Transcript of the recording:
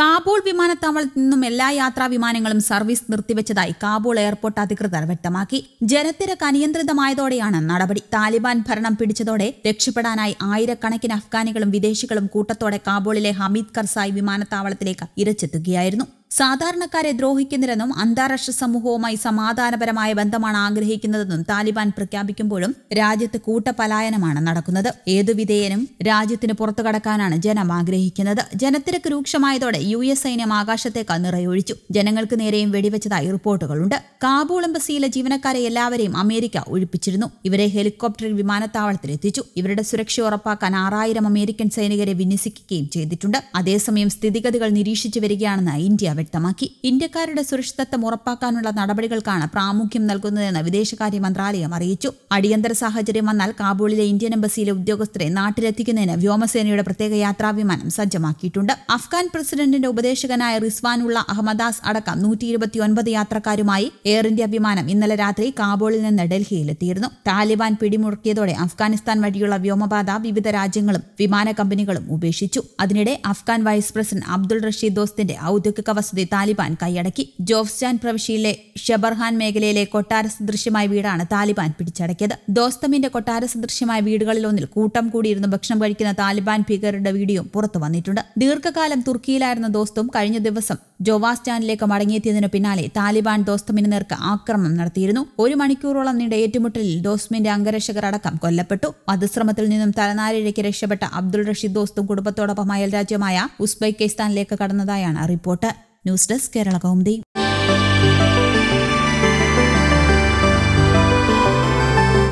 കാബൂൾ വിമാനത്താവളത്തിൽ നിന്നും എല്ലാ യാത്രാ വിമാനങ്ങളും സർവീസ് നിർത്തിവെച്ചതായി കാബൂൾ എയർപോർട്ട് അധികൃതർ വ്യക്തമാക്കി ജനത്തിരക്ക് അനിയന്ത്രിതമായതോടെയാണ് നടപടി താലിബാൻ ഭരണം പിടിച്ചതോടെ രക്ഷപ്പെടാനായി ആയിരക്കണക്കിന് അഫ്ഗാനികളും വിദേശികളും കൂട്ടത്തോടെ കാബൂളിലെ ഹമീദ് കർസായി വിമാനത്താവളത്തിലേക്ക് ഇരച്ചെത്തുകയായിരുന്നു സാധാരണക്കാരെ ദ്രോഹിക്കുന്നില്ലെന്നും അന്താരാഷ്ട്ര സമൂഹവുമായി സമാധാനപരമായ ബന്ധമാണ് ആഗ്രഹിക്കുന്നതെന്നും താലിബാൻ പ്രഖ്യാപിക്കുമ്പോഴും രാജ്യത്ത് കൂട്ടപലായനമാണ് നടക്കുന്നത് ഏതു വിധേയനും രാജ്യത്തിന് പുറത്തു കടക്കാനാണ് ജനം ആഗ്രഹിക്കുന്നത് ജനത്തിരക്ക് രൂക്ഷമായതോടെ യു എസ് സൈന്യം ആകാശത്തേക്ക് നിറയൊഴിച്ചു ജനങ്ങൾക്ക് നേരെയും വെടിവെച്ചതായി റിപ്പോർട്ടുകളുണ്ട് കാബൂൾ എംബസിയിലെ ജീവനക്കാരെ എല്ലാവരെയും അമേരിക്ക ഒഴിപ്പിച്ചിരുന്നു ഇവരെ ഹെലികോപ്റ്ററിൽ വിമാനത്താവളത്തിൽ എത്തിച്ചു ഇവരുടെ സുരക്ഷ ഉറപ്പാക്കാൻ ആറായിരം അമേരിക്കൻ സൈനികരെ വിന്യസിക്കുകയും ചെയ്തിട്ടുണ്ട് അതേസമയം സ്ഥിതിഗതികൾ നിരീക്ഷിച്ചു വരികയാണെന്ന് ഇന്ത്യ വ്യക്തമാക്കി ഇന്ത്യക്കാരുടെ സുരക്ഷിതത്വം ഉറപ്പാക്കാനുള്ള നടപടികൾക്കാണ് പ്രാമുഖ്യം നൽകുന്നതെന്ന് വിദേശകാര്യ മന്ത്രാലയം അറിയിച്ചു അടിയന്തര സാഹചര്യം വന്നാൽ കാബൂളിലെ ഇന്ത്യൻ എംബസിയിലെ ഉദ്യോഗസ്ഥരെ നാട്ടിലെത്തിക്കുന്നതിന് വ്യോമസേനയുടെ പ്രത്യേക യാത്രാ വിമാനം സജ്ജമാക്കിയിട്ടുണ്ട് അഫ്ഗാൻ പ്രസിഡന്റിന്റെ ഉപദേശകനായ റിസ്വാനുള്ള അഹമ്മദാസ് അടക്കം നൂറ്റി ഇരുപത്തിയൊൻപത് യാത്രക്കാരുമായി എയർ ഇന്ത്യ വിമാനം ഇന്നലെ രാത്രി കാബൂളിൽ നിന്ന് ഡൽഹിയിലെത്തിയിരുന്നു താലിബാൻ പിടിമുറുക്കിയതോടെ അഫ്ഗാനിസ്ഥാൻ വഴിയുള്ള വ്യോമപാത വിവിധ രാജ്യങ്ങളും വിമാന കമ്പനികളും ഉപേക്ഷിച്ചു അതിനിടെ അഫ്ഗാൻ വൈസ് പ്രസിഡന്റ് അബ്ദുൾ റഷീദ് ദോസ്തിന്റെ ഔദ്യോഗിക വസതി താലിബാൻ കൈയടക്കി ജോഫ്സ്റ്റാൻ പ്രവിശ്യയിലെ ഷെബർഹാൻ മേഖലയിലെ കൊട്ടാര സദൃശ്യമായ വീടാണ് താലിബാൻ പിടിച്ചടക്കിയത് ദോസ്തമിന്റെ കൊട്ടാര സദൃശ്യമായ വീടുകളിലൊന്നിൽ കൂട്ടം കൂടിയിരുന്ന് ഭക്ഷണം കഴിക്കുന്ന താലിബാൻ ഭീകരരുടെ വീഡിയോ പുറത്തു വന്നിട്ടുണ്ട് ദീർഘകാലം തുർക്കിയിലായിരുന്ന ദോസ്തും കഴിഞ്ഞ ദിവസം ജോവാസ്റ്റാനിലേക്ക് മടങ്ങിയെത്തിയതിനു പിന്നാലെ താലിബാൻ ദോസ്തമിന് നേർക്ക് ആക്രമണം നടത്തിയിരുന്നു ഒരു മണിക്കൂറോളം നീണ്ട ഏറ്റുമുട്ടലിൽ ദോസ്മിന്റെ അംഗരക്ഷകർ അടക്കം കൊല്ലപ്പെട്ടു വധശ്രമത്തിൽ നിന്നും തലനാരിഴയ്ക്ക് രക്ഷപ്പെട്ട അബ്ദുൾ റഷീദ് ദോസ്തും കുടുംബത്തോടൊപ്പം അയൽരാജ്യമായ ഉസ്ബെക്കിസ്ഥാനിലേക്ക് കടന്നതായാണ് report news desk Kerala Kaumudi